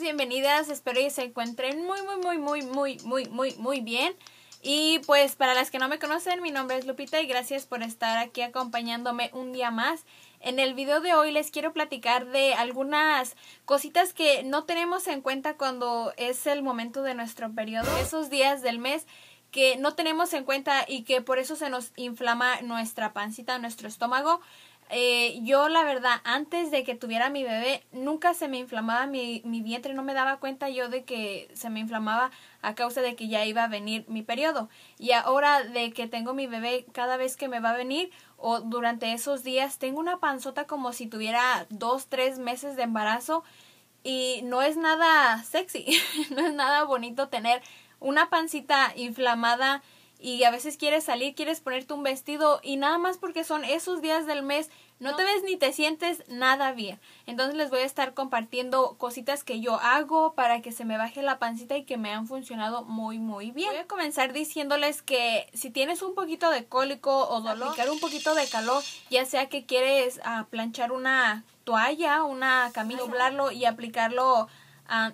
bienvenidas. Espero que se encuentren muy, muy, muy, muy, muy, muy, muy, muy bien. Y pues para las que no me conocen, mi nombre es Lupita y gracias por estar aquí acompañándome un día más. En el video de hoy les quiero platicar de algunas cositas que no tenemos en cuenta cuando es el momento de nuestro periodo, esos días del mes que no tenemos en cuenta y que por eso se nos inflama nuestra pancita, nuestro estómago. Eh, yo la verdad, antes de que tuviera mi bebé, nunca se me inflamaba mi, mi vientre, no me daba cuenta yo de que se me inflamaba a causa de que ya iba a venir mi periodo. Y ahora de que tengo mi bebé, cada vez que me va a venir o durante esos días, tengo una panzota como si tuviera dos, tres meses de embarazo y no es nada sexy, no es nada bonito tener una pancita inflamada y a veces quieres salir, quieres ponerte un vestido y nada más porque son esos días del mes, no, te ves ni te sientes nada bien. Entonces les voy a estar compartiendo cositas que yo hago para que se me baje la pancita y que me han funcionado muy muy bien. Voy a comenzar diciéndoles que si tienes un poquito de cólico o dolor, aplicar un poquito de calor, ya sea que quieres ah, planchar una toalla, una camisa, doblarlo y aplicarlo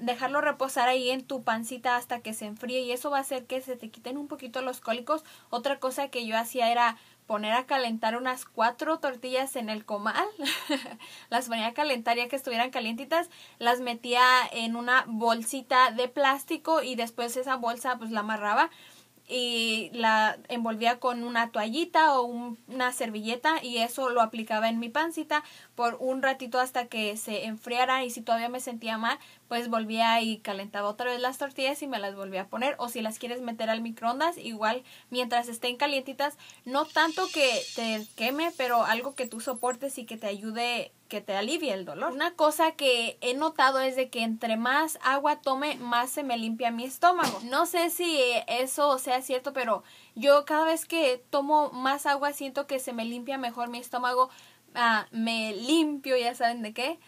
dejarlo reposar ahí en tu pancita hasta que se enfríe y eso va a hacer que se te quiten un poquito los cólicos. Otra cosa que yo hacía era poner a calentar unas cuatro tortillas en el comal, las ponía a calentar ya que estuvieran calientitas, las metía en una bolsita de plástico y después esa bolsa pues la amarraba y la envolvía con una toallita o una servilleta y eso lo aplicaba en mi pancita por un ratito hasta que se enfriara y si todavía me sentía mal pues volvía y calentaba otra vez las tortillas y me las volvía a poner. O si las quieres meter al microondas, igual mientras estén calientitas, no tanto que te queme, pero algo que tú soportes y que te ayude que te alivie el dolor. Una cosa que he notado es de que entre más agua tome, más se me limpia mi estómago. No sé si eso sea cierto, pero yo cada vez que tomo más agua siento que se me limpia mejor mi estómago. Ah, me limpio, ya saben de qué.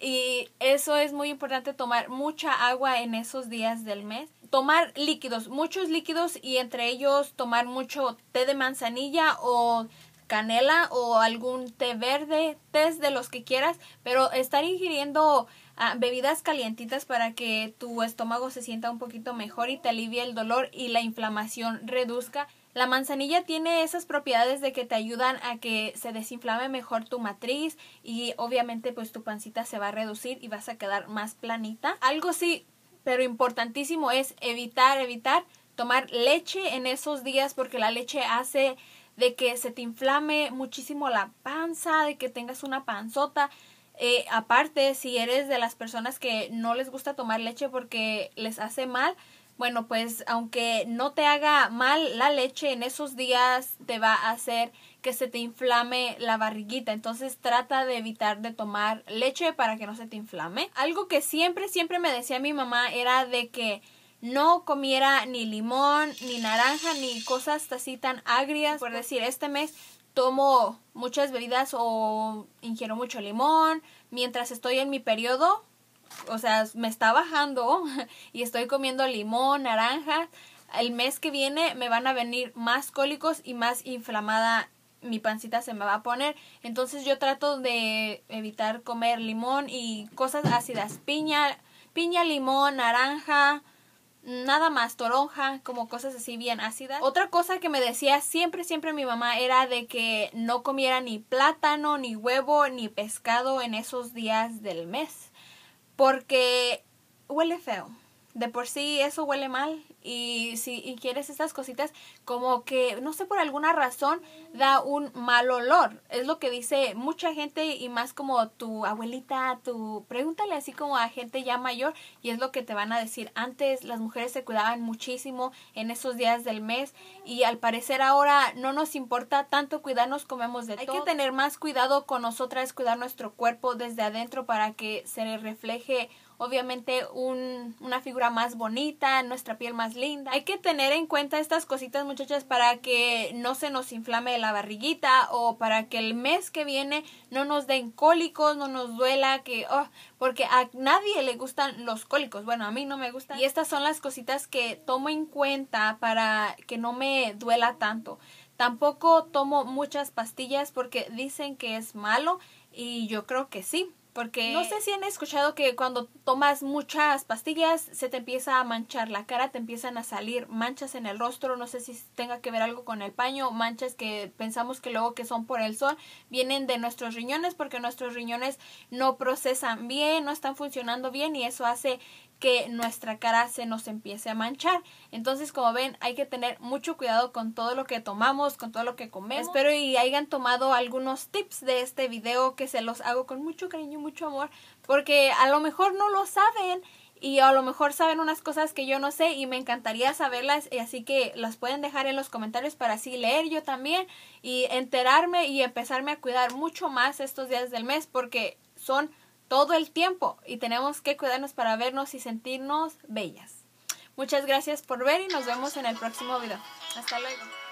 Y eso es muy importante, tomar mucha agua en esos días del mes. Tomar líquidos, muchos líquidos y entre ellos tomar mucho té de manzanilla o canela o algún té verde, té de los que quieras, pero estar ingiriendo ah, bebidas calientitas para que tu estómago se sienta un poquito mejor y te alivie el dolor y la inflamación reduzca. La manzanilla tiene esas propiedades de que te ayudan a que se desinflame mejor tu matriz y obviamente pues tu pancita se va a reducir y vas a quedar más planita. Algo sí, pero importantísimo es evitar, evitar tomar leche en esos días porque la leche hace de que se te inflame muchísimo la panza, de que tengas una panzota. Eh, aparte, si eres de las personas que no les gusta tomar leche porque les hace mal, bueno, pues aunque no te haga mal la leche en esos días, te va a hacer que se te inflame la barriguita. Entonces trata de evitar de tomar leche para que no se te inflame. Algo que siempre, siempre me decía mi mamá era de que no comiera ni limón, ni naranja, ni cosas así tan agrias. Por decir, este mes tomo muchas bebidas o ingiero mucho limón. Mientras estoy en mi periodo, o sea, me está bajando y estoy comiendo limón, naranja, el mes que viene me van a venir más cólicos y más inflamada mi pancita se me va a poner. Entonces yo trato de evitar comer limón y cosas ácidas, piña, piña, limón, naranja, nada más, toronja, como cosas así bien ácidas. Otra cosa que me decía siempre, siempre mi mamá era de que no comiera ni plátano, ni huevo, ni pescado en esos días del mes porque huele feo de por sí eso huele mal y si quieres estas cositas como que no sé por alguna razón da un mal olor es lo que dice mucha gente y más como tu abuelita tu pregúntale así como a gente ya mayor y es lo que te van a decir antes las mujeres se cuidaban muchísimo en esos días del mes y al parecer ahora no nos importa tanto cuidarnos comemos de todo hay que tener más cuidado con nosotras cuidar nuestro cuerpo desde adentro para que se le refleje obviamente un, una figura más bonita, nuestra piel más linda. Hay que tener en cuenta estas cositas muchachas para que no se nos inflame la barriguita o para que el mes que viene no nos den cólicos, no nos duela, que... Oh, porque a nadie le gustan los cólicos. Bueno, a mí no me gustan. Y estas son las cositas que tomo en cuenta para que no me duela tanto. Tampoco tomo muchas pastillas porque dicen que es malo y yo creo que sí. Porque... No sé si han escuchado que cuando tomas muchas pastillas se te empieza a manchar la cara, te empiezan a salir manchas en el rostro, no sé si tenga que ver algo con el paño, manchas que pensamos que luego que son por el sol, vienen de nuestros riñones porque nuestros riñones no procesan bien, no están funcionando bien y eso hace que nuestra cara se nos empiece a manchar. Entonces, como ven, hay que tener mucho cuidado con todo lo que tomamos, con todo lo que comemos. Espero y hayan tomado algunos tips de este video que se los hago con mucho cariño, mucho amor, porque a lo mejor no lo saben y a lo mejor saben unas cosas que yo no sé y me encantaría saberlas, y así que las pueden dejar en los comentarios para así leer yo también y enterarme y empezarme a cuidar mucho más estos días del mes porque son todo el tiempo y tenemos que cuidarnos para vernos y sentirnos bellas. Muchas gracias por ver y nos vemos en el próximo video. Hasta luego.